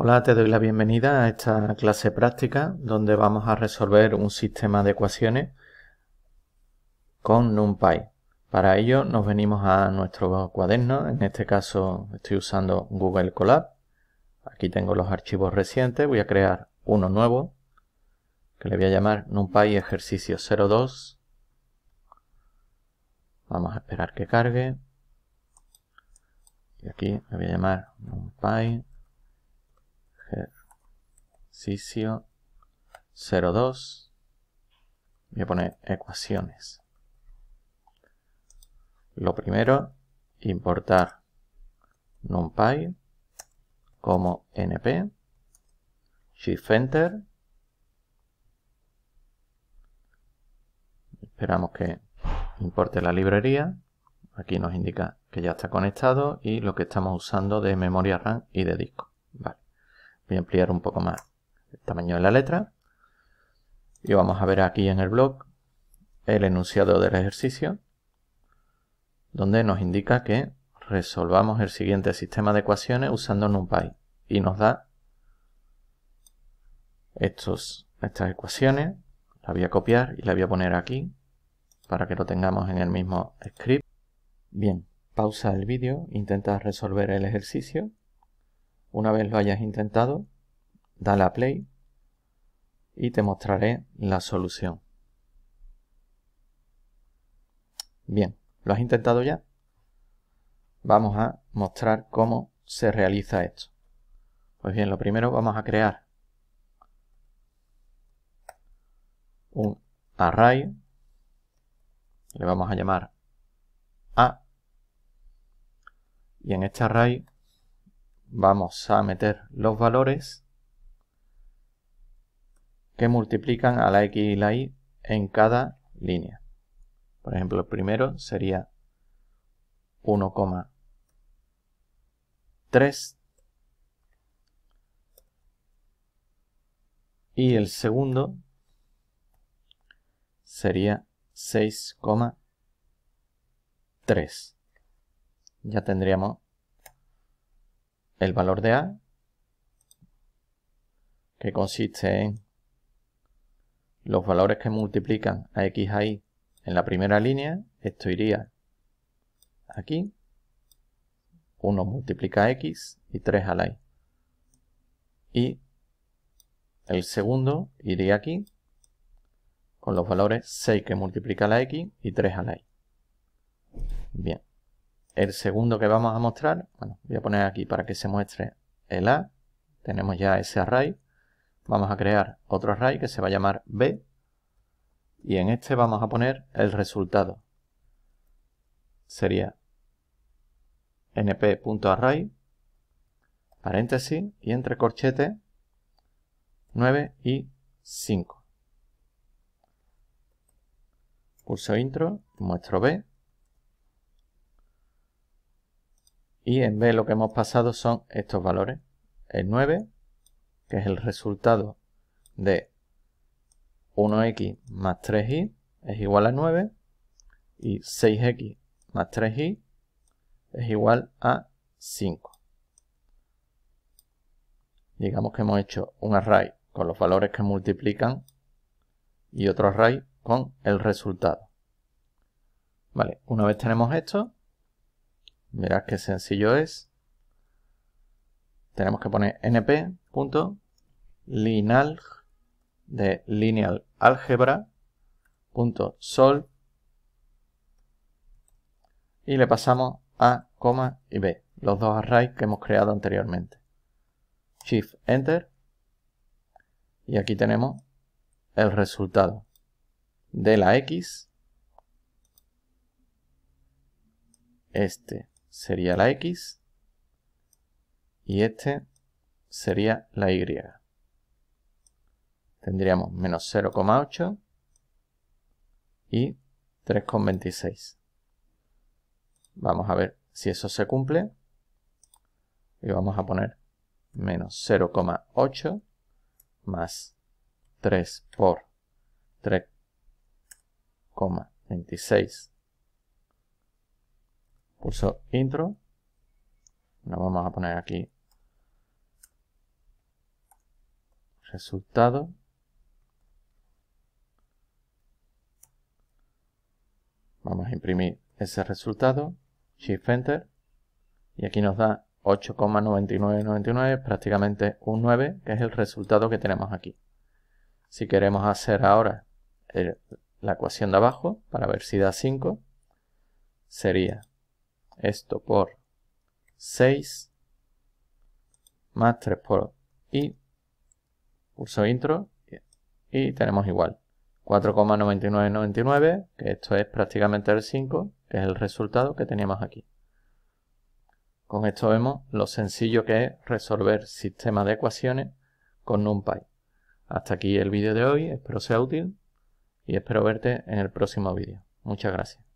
Hola, te doy la bienvenida a esta clase práctica donde vamos a resolver un sistema de ecuaciones con NumPy. Para ello nos venimos a nuestro cuaderno, en este caso estoy usando Google Colab. Aquí tengo los archivos recientes, voy a crear uno nuevo que le voy a llamar NumPy ejercicio 02. Vamos a esperar que cargue. Y aquí le voy a llamar NumPy ejercicio 02. Voy a poner ecuaciones. Lo primero, importar NumPy como np, shift enter, esperamos que importe la librería, aquí nos indica que ya está conectado y lo que estamos usando de memoria RAM y de disco. Vale. Voy a ampliar un poco más el tamaño de la letra. Y vamos a ver aquí en el blog el enunciado del ejercicio, donde nos indica que resolvamos el siguiente sistema de ecuaciones usando NumPy. Y nos da estos, estas ecuaciones. la voy a copiar y la voy a poner aquí para que lo tengamos en el mismo script. Bien, pausa el vídeo, intenta resolver el ejercicio. Una vez lo hayas intentado, dale a play y te mostraré la solución. Bien, ¿lo has intentado ya? Vamos a mostrar cómo se realiza esto. Pues bien, lo primero vamos a crear un array, le vamos a llamar a, y en este array vamos a meter los valores que multiplican a la x y la y en cada línea. Por ejemplo, el primero sería 1,3 y el segundo sería 6,3. Ya tendríamos el valor de A, que consiste en los valores que multiplican a x, a y en la primera línea, esto iría aquí. 1 multiplica x y 3 a la y. Y el segundo iría aquí con los valores 6 que multiplica la x y 3 a la y. Bien. El segundo que vamos a mostrar, bueno, voy a poner aquí para que se muestre el a. Tenemos ya ese array vamos a crear otro array que se va a llamar b y en este vamos a poner el resultado. Sería np.array, paréntesis y entre corchetes 9 y 5. Curso intro, muestro b. Y en b lo que hemos pasado son estos valores, el 9 que es el resultado de 1x más 3y es igual a 9 y 6x más 3y es igual a 5. Digamos que hemos hecho un array con los valores que multiplican y otro array con el resultado. Vale, una vez tenemos esto, mirad qué sencillo es tenemos que poner np. de lineal algebra. y le pasamos a, coma y b, los dos arrays que hemos creado anteriormente. Shift Enter y aquí tenemos el resultado de la x. Este sería la x y este sería la y. Tendríamos menos 0,8 y 3,26. Vamos a ver si eso se cumple. Y vamos a poner menos 0,8 más 3 por 3,26. Pulso intro. Nos vamos a poner aquí resultado vamos a imprimir ese resultado shift enter y aquí nos da 8,9999 prácticamente un 9 que es el resultado que tenemos aquí si queremos hacer ahora la ecuación de abajo para ver si da 5 sería esto por 6 más 3 por y curso intro y tenemos igual 4,9999, que esto es prácticamente el 5, que es el resultado que teníamos aquí. Con esto vemos lo sencillo que es resolver sistemas de ecuaciones con NumPy. Hasta aquí el vídeo de hoy, espero sea útil y espero verte en el próximo vídeo. Muchas gracias.